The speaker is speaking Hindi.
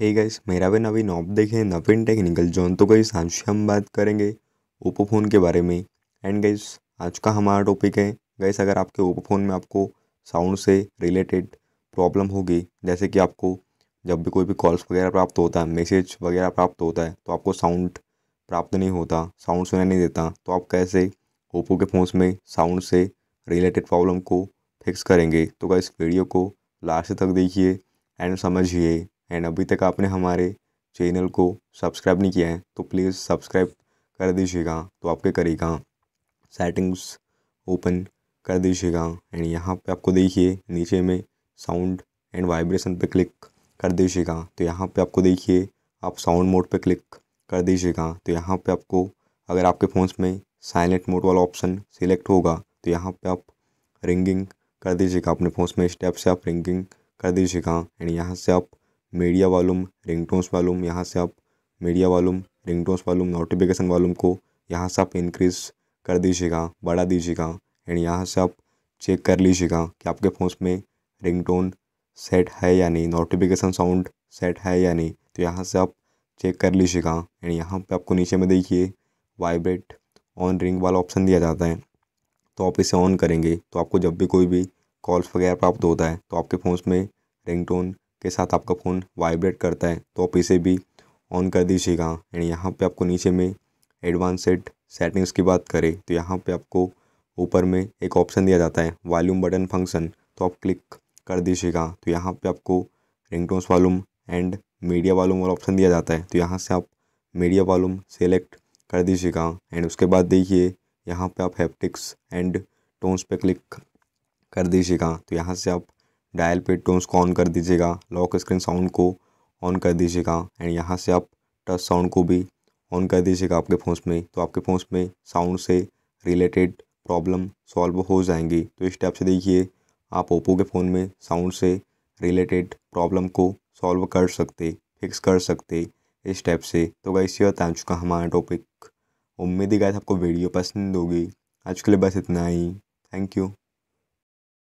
हे गाइस मेरा भी नवीन ऑप देखें नवीन टेक्निकल जोन तो गई आज हम बात करेंगे ओप्पो फ़ोन के बारे में एंड गाइस आज का हमारा टॉपिक है गाइस अगर आपके ओप्पो फ़ोन में आपको साउंड से रिलेटेड प्रॉब्लम होगी जैसे कि आपको जब भी कोई भी कॉल्स वगैरह प्राप्त होता है मैसेज वगैरह प्राप्त होता है तो आपको साउंड प्राप्त नहीं होता साउंड सुना नहीं देता तो आप कैसे ओप्पो के फोन में साउंड से रिलेटेड प्रॉब्लम को फिक्स करेंगे तो गाइस वीडियो को लास्ट तक देखिए एंड समझिए एंड अभी तक आपने हमारे चैनल को सब्सक्राइब नहीं किया है तो प्लीज़ सब्सक्राइब कर दीजिएगा तो आपके करेगा सेटिंग्स ओपन कर दीजिएगा एंड यहाँ पे आपको देखिए नीचे में साउंड एंड वाइब्रेशन पे क्लिक कर दीजिएगा तो यहाँ पे आपको देखिए आप साउंड मोड पे क्लिक कर दीजिएगा तो यहाँ पे आपको अगर आपके फ़ोन में साइलेंट मोड वाला ऑप्शन सिलेक्ट होगा तो यहाँ पे आप रिंगिंग कर दीजिएगा अपने फ़ोन में स्टेप से आप रिंगिंग कर दीजिएगा एंड यहाँ से आप मीडिया वालूम रिंगटोन्स वालूम यहाँ से आप media volume ringtones volume notification volume को यहाँ से आप इंक्रीज़ कर दीजिएगा बढ़ा दीजिएगा एंड यहाँ से आप चेक कर लीजिएगा कि आपके फ़ोन में रिंगटोन सेट है या नहीं नोटिफिकेशन साउंड सेट है या नहीं तो यहाँ से आप चेक कर लीजिएगा एंड यहाँ पे आपको नीचे में देखिए वाइब्रेट ऑन रिंग वाला ऑप्शन दिया जाता है तो आप इसे ऑन करेंगे तो आपको जब भी कोई भी कॉल्स वगैरह प्राप्त होता है तो आपके फ़ोन में रिंगटोन के साथ आपका फ़ोन वाइब्रेट करता है तो आप इसे भी ऑन कर दीजिएगा एंड यहाँ पे आपको नीचे में एडवांस सेट सेटिंग्स की बात करें तो यहाँ पे आपको ऊपर में एक ऑप्शन दिया जाता है वॉल्यूम बटन फंक्शन तो आप क्लिक कर दीजिएगा तो यहाँ पे आपको ringtones volume and media volume वाला ऑप्शन दिया जाता है तो यहाँ से आप मीडिया वॉलूम सेलेक्ट कर दीजिएगा एंड उसके बाद देखिए यहाँ पर आप हैप्टिक्स एंड टोन्स पर क्लिक कर दीजिएगा तो यहाँ से आप डायल पे टोन्स को ऑन कर दीजिएगा लॉक स्क्रीन साउंड को ऑन कर दीजिएगा एंड यहाँ से आप टच साउंड को भी ऑन कर दीजिएगा आपके फ़ोन में तो आपके फ़ोन में साउंड से रिलेटेड प्रॉब्लम सॉल्व हो जाएंगी तो इस टाइप से देखिए आप ओप्पो के फ़ोन में साउंड से रिलेटेड प्रॉब्लम को सॉल्व कर सकते फिक्स कर सकते इस टाइप से तो गाइस ये आ चुका हमारा टॉपिक उम्मीद ही गाइस आपको वीडियो पसंद होगी आज के लिए बस इतना ही थैंक यू